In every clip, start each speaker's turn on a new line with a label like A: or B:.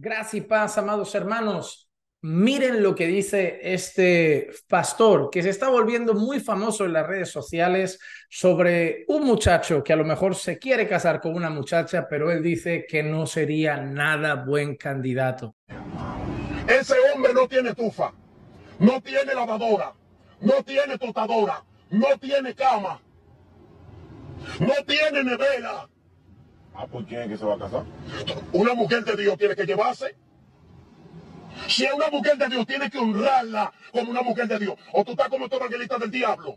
A: Gracias paz, amados hermanos. Miren lo que dice este pastor que se está volviendo muy famoso en las redes sociales sobre un muchacho que a lo mejor se quiere casar con una muchacha, pero él dice que no sería nada buen candidato. Ese hombre no tiene tufa, no tiene lavadora, no tiene tostadora, no tiene cama, no tiene nevera. Ah, ¿por pues, ¿quién que se va a casar? Una mujer de Dios tiene que llevarse. Si es una mujer de Dios, tiene que honrarla como una mujer de Dios. O tú estás como estos evangelistas del diablo.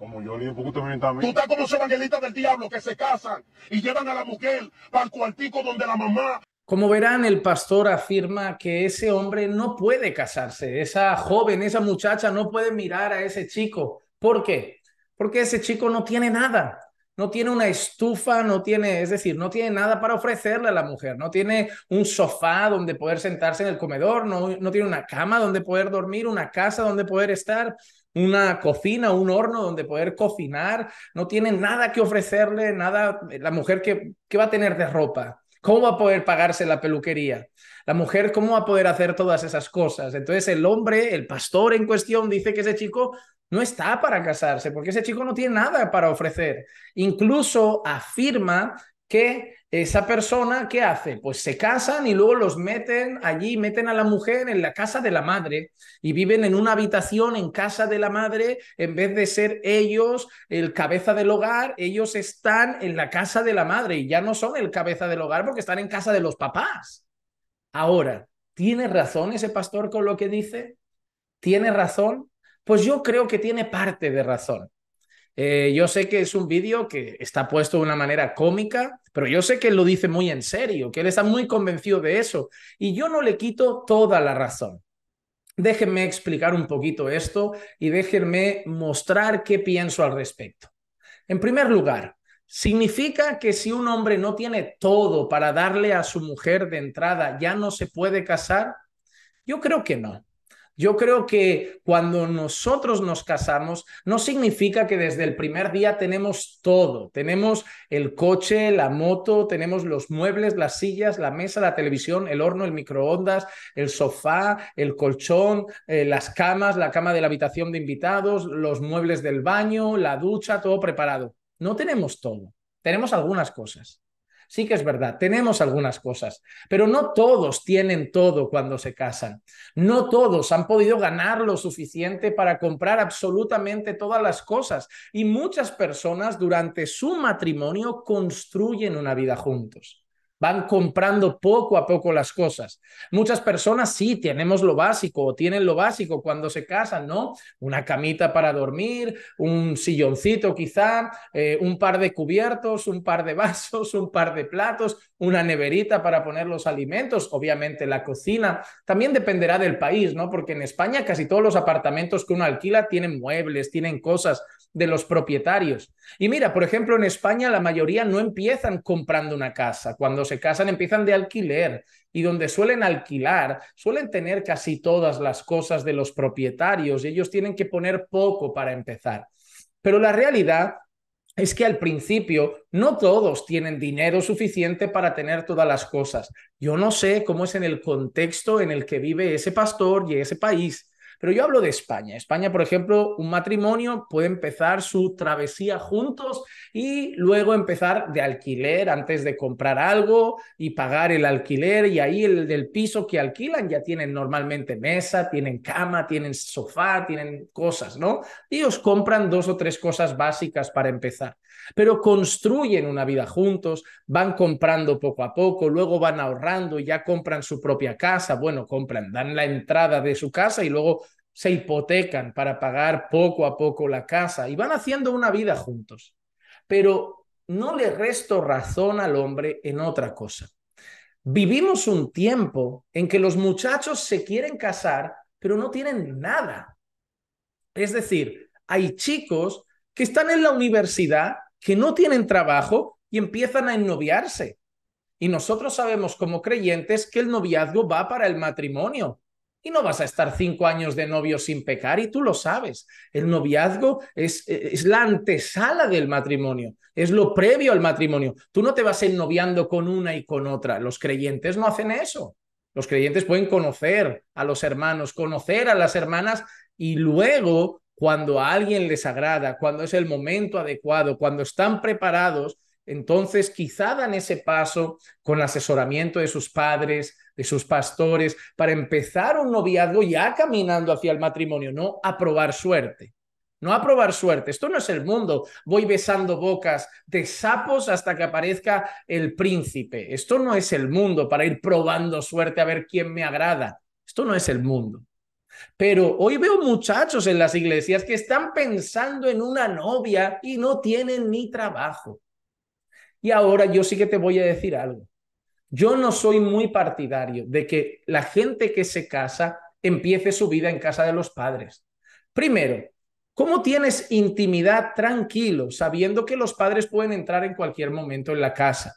A: Como yo le digo, porque usted me Tú estás como esos evangelistas del diablo que se casan y llevan a la mujer para cuartico donde la mamá. Como verán, el pastor afirma que ese hombre no puede casarse. Esa joven, esa muchacha no puede mirar a ese chico ¿Por qué? Porque ese chico no tiene nada, no tiene una estufa, no tiene, es decir, no tiene nada para ofrecerle a la mujer, no tiene un sofá donde poder sentarse en el comedor, no, tiene una cama donde poder dormir, una casa donde poder estar, una cocina, un horno donde poder cocinar, no tiene nada que ofrecerle, nada, la mujer que, que va a tener de ropa, ¿Cómo va a poder pagarse la peluquería? La mujer, ¿cómo va a poder hacer todas esas cosas? Entonces el hombre, el pastor en cuestión, dice que ese chico no está para casarse, porque ese chico no tiene nada para ofrecer. Incluso afirma que esa persona, ¿qué hace? Pues se casan y luego los meten allí, meten a la mujer en la casa de la madre y viven en una habitación en casa de la madre, en vez de ser ellos el cabeza del hogar, ellos están en la casa de la madre y ya no son el cabeza del hogar porque están en casa de los papás. Ahora, ¿tiene razón ese pastor con lo que dice? ¿Tiene razón? Pues yo creo que tiene parte de razón. Eh, yo sé que es un vídeo que está puesto de una manera cómica, pero yo sé que él lo dice muy en serio, que él está muy convencido de eso. Y yo no le quito toda la razón. Déjenme explicar un poquito esto y déjenme mostrar qué pienso al respecto. En primer lugar, ¿significa que si un hombre no tiene todo para darle a su mujer de entrada, ya no se puede casar? Yo creo que no. Yo creo que cuando nosotros nos casamos, no significa que desde el primer día tenemos todo. Tenemos el coche, la moto, tenemos los muebles, las sillas, la mesa, la televisión, el horno, el microondas, el sofá, el colchón, eh, las camas, la cama de la habitación de invitados, los muebles del baño, la ducha, todo preparado. No tenemos todo. Tenemos algunas cosas. Sí que es verdad, tenemos algunas cosas, pero no todos tienen todo cuando se casan. No todos han podido ganar lo suficiente para comprar absolutamente todas las cosas. Y muchas personas durante su matrimonio construyen una vida juntos van comprando poco a poco las cosas. Muchas personas sí tenemos lo básico o tienen lo básico cuando se casan, ¿no? Una camita para dormir, un silloncito quizá, eh, un par de cubiertos, un par de vasos, un par de platos, una neverita para poner los alimentos, obviamente la cocina. También dependerá del país, ¿no? Porque en España casi todos los apartamentos que uno alquila tienen muebles, tienen cosas de los propietarios. Y mira, por ejemplo, en España la mayoría no empiezan comprando una casa. Cuando se se casan empiezan de alquiler y donde suelen alquilar, suelen tener casi todas las cosas de los propietarios y ellos tienen que poner poco para empezar. Pero la realidad es que al principio no todos tienen dinero suficiente para tener todas las cosas. Yo no sé cómo es en el contexto en el que vive ese pastor y ese país, pero yo hablo de España. España, por ejemplo, un matrimonio puede empezar su travesía juntos y luego empezar de alquiler antes de comprar algo y pagar el alquiler y ahí el del piso que alquilan ya tienen normalmente mesa, tienen cama, tienen sofá, tienen cosas, ¿no? Y ellos compran dos o tres cosas básicas para empezar, pero construyen una vida juntos, van comprando poco a poco, luego van ahorrando, y ya compran su propia casa, bueno, compran, dan la entrada de su casa y luego se hipotecan para pagar poco a poco la casa y van haciendo una vida juntos. Pero no le resto razón al hombre en otra cosa. Vivimos un tiempo en que los muchachos se quieren casar, pero no tienen nada. Es decir, hay chicos que están en la universidad, que no tienen trabajo y empiezan a ennoviarse. Y nosotros sabemos como creyentes que el noviazgo va para el matrimonio, y no vas a estar cinco años de novio sin pecar y tú lo sabes. El noviazgo es, es, la antesala del matrimonio, es lo previo al matrimonio. Tú no te vas ennoviando con una y con otra. Los creyentes no hacen eso. Los creyentes pueden conocer a los hermanos, conocer a las hermanas y luego, cuando a alguien les agrada, cuando es el momento adecuado, cuando están preparados, entonces, quizá dan ese paso con el asesoramiento de sus padres, de sus pastores, para empezar un noviazgo ya caminando hacia el matrimonio, no a probar suerte. No a probar suerte. Esto no es el mundo. Voy besando bocas de sapos hasta que aparezca el príncipe. Esto no es el mundo para ir probando suerte a ver quién me agrada. Esto no es el mundo. Pero hoy veo muchachos en las iglesias que están pensando en una novia y no tienen ni trabajo. Y ahora yo sí que te voy a decir algo. Yo no soy muy partidario de que la gente que se casa empiece su vida en casa de los padres. Primero, ¿cómo tienes intimidad tranquilo sabiendo que los padres pueden entrar en cualquier momento en la casa?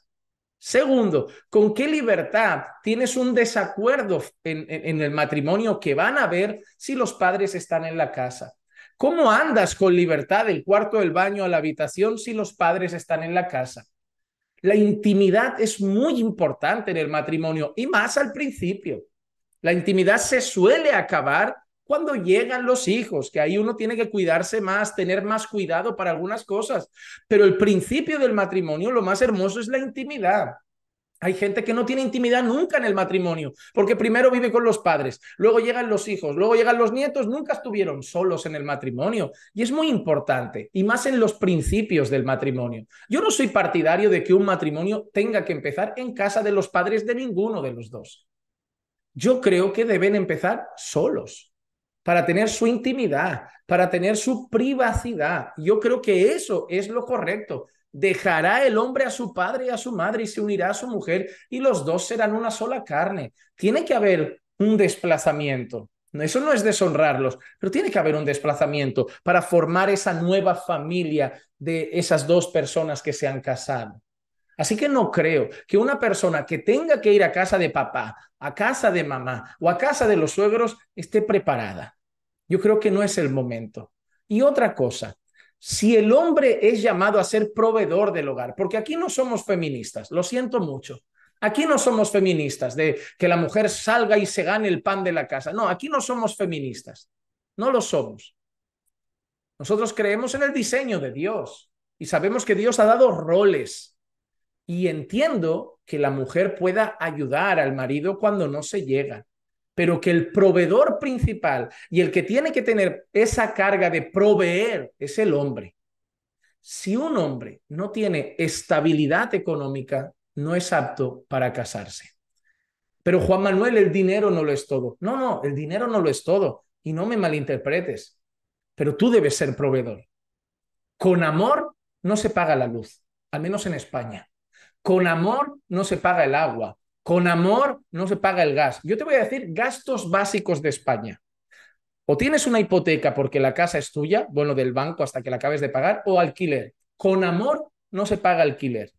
A: Segundo, ¿con qué libertad tienes un desacuerdo en, el matrimonio que van a ver si los padres están en la casa? ¿Cómo andas con libertad del cuarto del baño a la habitación si los padres están en la casa? La intimidad es muy importante en el matrimonio y más al principio. La intimidad se suele acabar cuando llegan los hijos, que ahí uno tiene que cuidarse más, tener más cuidado para algunas cosas. Pero el principio del matrimonio, lo más hermoso es la intimidad. Hay gente que no tiene intimidad nunca en el matrimonio, porque primero vive con los padres, luego llegan los hijos, luego llegan los nietos, nunca estuvieron solos en el matrimonio. Y es muy importante, y más en los principios del matrimonio. Yo no soy partidario de que un matrimonio tenga que empezar en casa de los padres de ninguno de los dos. Yo creo que deben empezar solos, para tener su intimidad, para tener su privacidad. Yo creo que eso es lo correcto. Dejará el hombre a su padre y a su madre y se unirá a su mujer y los dos serán una sola carne. Tiene que haber un desplazamiento. Eso no es deshonrarlos, pero tiene que haber un desplazamiento para formar esa nueva familia de esas dos personas que se han casado. Así que no creo que una persona que tenga que ir a casa de papá, a casa de mamá o a casa de los suegros esté preparada. Yo creo que no es el momento. Y otra cosa, si el hombre es llamado a ser proveedor del hogar, porque aquí no somos feministas, lo siento mucho. Aquí no somos feministas de que la mujer salga y se gane el pan de la casa. No, aquí no somos feministas. No lo somos. Nosotros creemos en el diseño de Dios y sabemos que Dios ha dado roles. Y entiendo que la mujer pueda ayudar al marido cuando no se llega pero que el proveedor principal y el que tiene que tener esa carga de proveer es el hombre. Si un hombre no tiene estabilidad económica, no es apto para casarse. Pero Juan Manuel, el dinero no lo es todo. No, no, el dinero no lo es todo. Y no me malinterpretes, pero tú debes ser proveedor. Con amor no se paga la luz, al menos en España. Con amor no se paga el agua, con amor no se paga el gas. Yo te voy a decir gastos básicos de España. O tienes una hipoteca porque la casa es tuya, bueno, del banco hasta que la acabes de pagar, o alquiler. Con amor no se paga alquiler.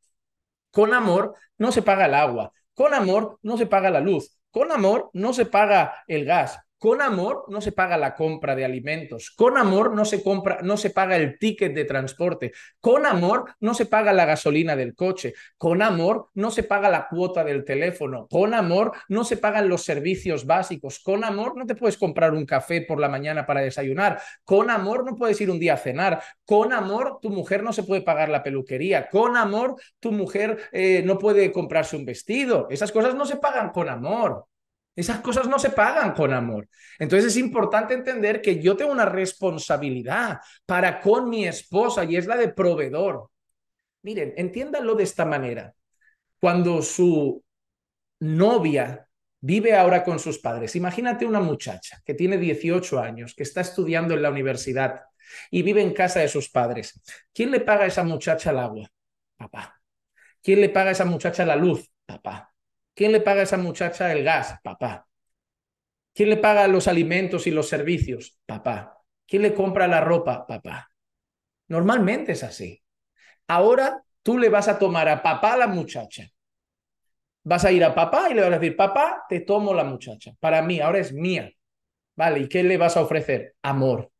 A: Con amor no se paga el agua. Con amor no se paga la luz. Con amor no se paga el gas. Con amor no se paga la compra de alimentos, con amor no se compra, no se paga el ticket de transporte, con amor no se paga la gasolina del coche, con amor no se paga la cuota del teléfono, con amor no se pagan los servicios básicos, con amor no te puedes comprar un café por la mañana para desayunar, con amor no puedes ir un día a cenar, con amor tu mujer no se puede pagar la peluquería, con amor tu mujer eh, no puede comprarse un vestido, esas cosas no se pagan con amor. Esas cosas no se pagan con amor. Entonces es importante entender que yo tengo una responsabilidad para con mi esposa y es la de proveedor. Miren, entiéndanlo de esta manera. Cuando su novia vive ahora con sus padres, imagínate una muchacha que tiene 18 años, que está estudiando en la universidad y vive en casa de sus padres. ¿Quién le paga a esa muchacha el agua? Papá. ¿Quién le paga a esa muchacha la luz? Papá. ¿Quién le paga a esa muchacha el gas? Papá. ¿Quién le paga los alimentos y los servicios? Papá. ¿Quién le compra la ropa? Papá. Normalmente es así. Ahora tú le vas a tomar a papá la muchacha. Vas a ir a papá y le vas a decir, papá, te tomo la muchacha. Para mí, ahora es mía. Vale, ¿y qué le vas a ofrecer? Amor.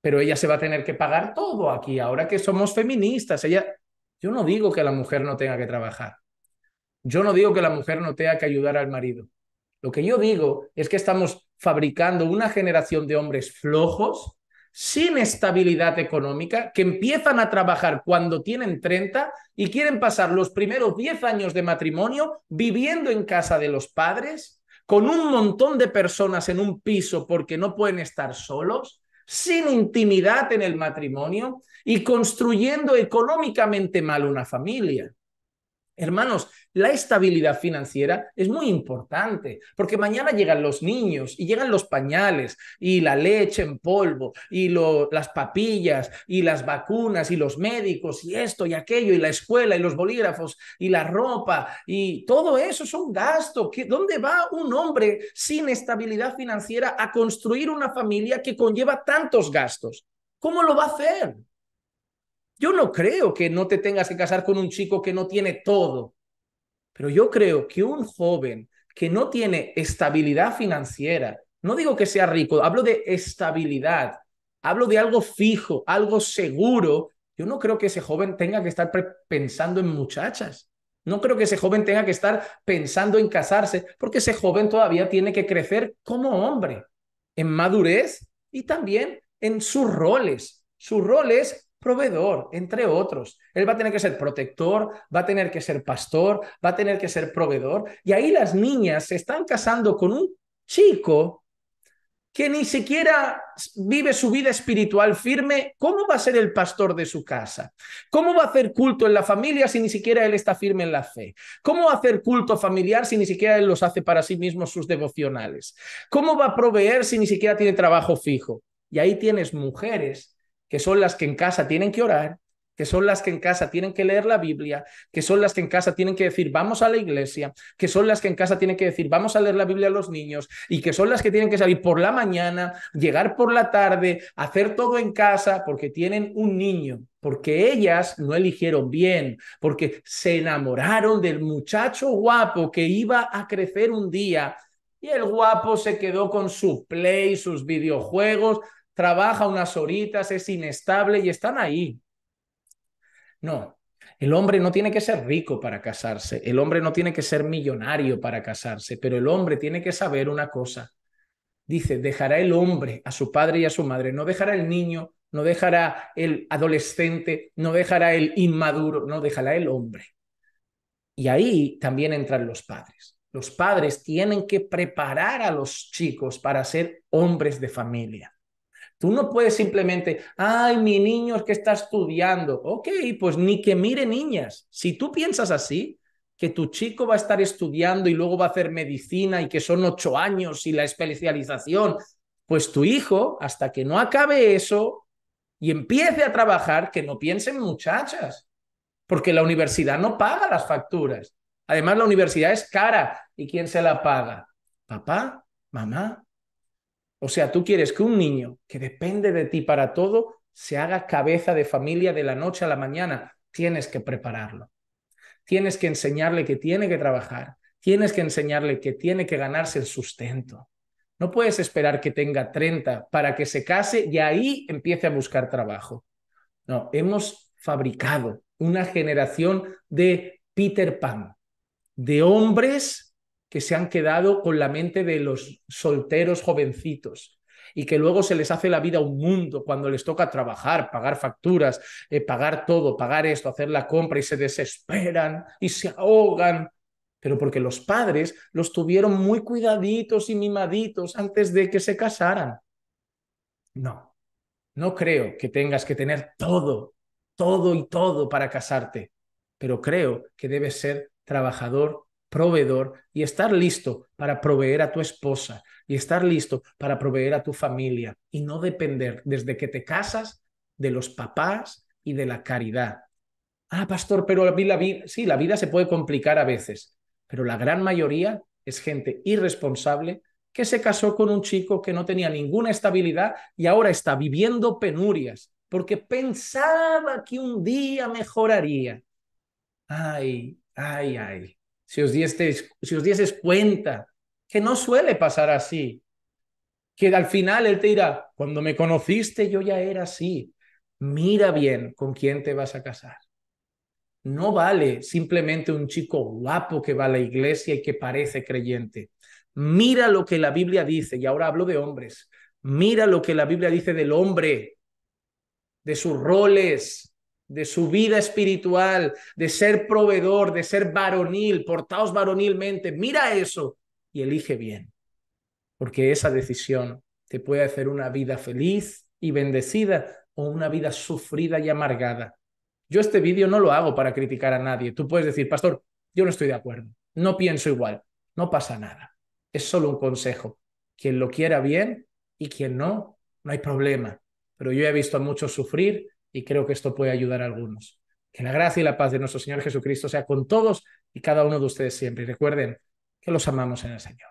A: Pero ella se va a tener que pagar todo aquí, ahora que somos feministas. Ella, yo no digo que la mujer no tenga que trabajar. Yo no digo que la mujer no tenga que ayudar al marido. Lo que yo digo es que estamos fabricando una generación de hombres flojos, sin estabilidad económica, que empiezan a trabajar cuando tienen 30 y quieren pasar los primeros 10 años de matrimonio viviendo en casa de los padres, con un montón de personas en un piso porque no pueden estar solos, sin intimidad en el matrimonio y construyendo económicamente mal una familia. Hermanos, la estabilidad financiera es muy importante, porque mañana llegan los niños y llegan los pañales y la leche en polvo y las papillas y las vacunas y los médicos y esto y aquello y la escuela y los bolígrafos y la ropa y todo eso es un gasto. ¿Dónde va un hombre sin estabilidad financiera a construir una familia que conlleva tantos gastos? ¿Cómo lo va a hacer? Yo no creo que no te tengas que casar con un chico que no tiene todo, pero yo creo que un joven que no tiene estabilidad financiera, no digo que sea rico, hablo de estabilidad, hablo de algo fijo, algo seguro, yo no creo que ese joven tenga que estar pensando en muchachas. No creo que ese joven tenga que estar pensando en casarse, porque ese joven todavía tiene que crecer como hombre, en madurez y también en sus roles. Sus roles proveedor, entre otros. Él va a tener que ser protector, va a tener que ser pastor, va a tener que ser proveedor. Y ahí las niñas se están casando con un chico que ni siquiera vive su vida espiritual firme, ¿cómo va a ser el pastor de su casa? ¿Cómo va a hacer culto en la familia si ni siquiera él está firme en la fe? ¿Cómo va a hacer culto familiar si ni siquiera él los hace para sí mismo sus devocionales? ¿Cómo va a proveer si ni siquiera tiene trabajo fijo? Y ahí tienes mujeres que son las que en casa tienen que orar, que son las que en casa tienen que leer la Biblia, que son las que en casa tienen que decir vamos a la iglesia, que son las que en casa tienen que decir vamos a leer la Biblia a los niños y que son las que tienen que salir por la mañana, llegar por la tarde, hacer todo en casa porque tienen un niño, porque ellas no eligieron bien, porque se enamoraron del muchacho guapo que iba a crecer un día y el guapo se quedó con su play, sus videojuegos trabaja unas horitas, es inestable y están ahí. No, el hombre no tiene que ser rico para casarse, el hombre no tiene que ser millonario para casarse, pero el hombre tiene que saber una cosa. Dice, dejará el hombre a su padre y a su madre, no dejará el niño, no dejará el adolescente, no dejará el inmaduro, no dejará el hombre. Y ahí también entran los padres. Los padres tienen que preparar a los chicos para ser hombres de familia. Tú no puedes simplemente, ay, mi niño es que está estudiando. Ok, pues ni que mire niñas. Si tú piensas así, que tu chico va a estar estudiando y luego va a hacer medicina y que son ocho años y la especialización, pues tu hijo, hasta que no acabe eso y empiece a trabajar, que no piensen muchachas, porque la universidad no paga las facturas. Además, la universidad es cara. ¿Y quién se la paga? ¿Papá? ¿Mamá? O sea, tú quieres que un niño que depende de ti para todo se haga cabeza de familia de la noche a la mañana. Tienes que prepararlo. Tienes que enseñarle que tiene que trabajar. Tienes que enseñarle que tiene que ganarse el sustento. No puedes esperar que tenga 30 para que se case y ahí empiece a buscar trabajo. No, hemos fabricado una generación de Peter Pan, de hombres que se han quedado con la mente de los solteros jovencitos y que luego se les hace la vida un mundo cuando les toca trabajar, pagar facturas, eh, pagar todo, pagar esto, hacer la compra y se desesperan y se ahogan. Pero porque los padres los tuvieron muy cuidaditos y mimaditos antes de que se casaran. No, no creo que tengas que tener todo, todo y todo para casarte, pero creo que debes ser trabajador proveedor y estar listo para proveer a tu esposa y estar listo para proveer a tu familia y no depender desde que te casas de los papás y de la caridad. Ah, pastor, pero la vida, sí, la vida se puede complicar a veces, pero la gran mayoría es gente irresponsable que se casó con un chico que no tenía ninguna estabilidad y ahora está viviendo penurias porque pensaba que un día mejoraría. Ay, ay, ay si os diesteis, si os dieses cuenta, que no suele pasar así, que al final Él te dirá, cuando me conociste yo ya era así, mira bien con quién te vas a casar. No vale simplemente un chico guapo que va a la iglesia y que parece creyente. Mira lo que la Biblia dice, y ahora hablo de hombres, mira lo que la Biblia dice del hombre, de sus roles, de su vida espiritual, de ser proveedor, de ser varonil, portaos varonilmente. Mira eso y elige bien, porque esa decisión te puede hacer una vida feliz y bendecida o una vida sufrida y amargada. Yo este vídeo no lo hago para criticar a nadie. Tú puedes decir, pastor, yo no estoy de acuerdo, no pienso igual, no pasa nada. Es solo un consejo. Quien lo quiera bien y quien no, no hay problema. Pero yo he visto a muchos sufrir y creo que esto puede ayudar a algunos. Que la gracia y la paz de nuestro Señor Jesucristo sea con todos y cada uno de ustedes siempre. Y recuerden que los amamos en el Señor.